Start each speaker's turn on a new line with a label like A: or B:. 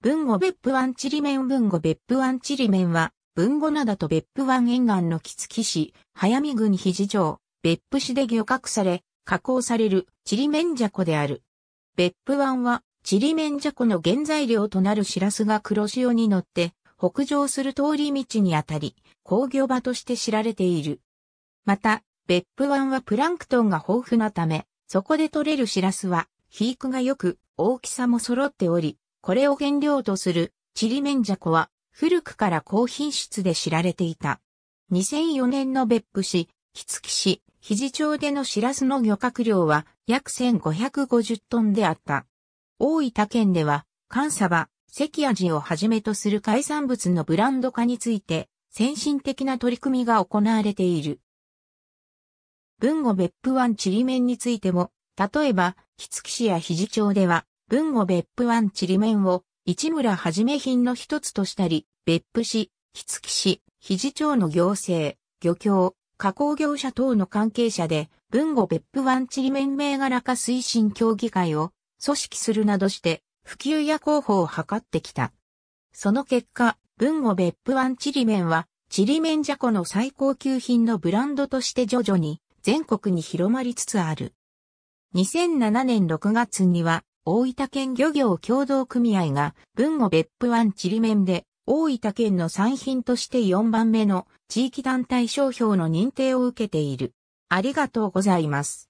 A: 文語別府湾チリメン文語別府湾チリメンは、文語灘と別府湾沿岸の木月市、早見郡肘城、別府市で漁獲され、加工されるチリメンジャコである。別府湾は、チリメンジャコの原材料となるシラスが黒潮に乗って、北上する通り道にあたり、工業場として知られている。また、別府湾はプランクトンが豊富なため、そこで取れるシラスは、肥育が良く、大きさも揃っており、これを原料とするチリメンジャコは古くから高品質で知られていた。2004年の別府市、杵月市、肘町でのシラスの漁獲量は約1550トンであった。大分県では、関サバ、関味をはじめとする海産物のブランド化について、先進的な取り組みが行われている。文語別府湾チリメンについても、例えば、杵築市や肘町では、文語別府湾りめんを市村はじめ品の一つとしたり、別府市、日月市、肘町の行政、漁協、加工業者等の関係者で、文語別府湾りめん銘柄化推進協議会を組織するなどして、普及や広報を図ってきた。その結果、文語別府湾りめんは、ちりめんじゃこの最高級品のブランドとして徐々に全国に広まりつつある。2007年6月には大分県漁業協同組合が、豊後別府湾ちりめんで、大分県の産品として4番目の地域団体商標の認定を受けている。ありがとうございます。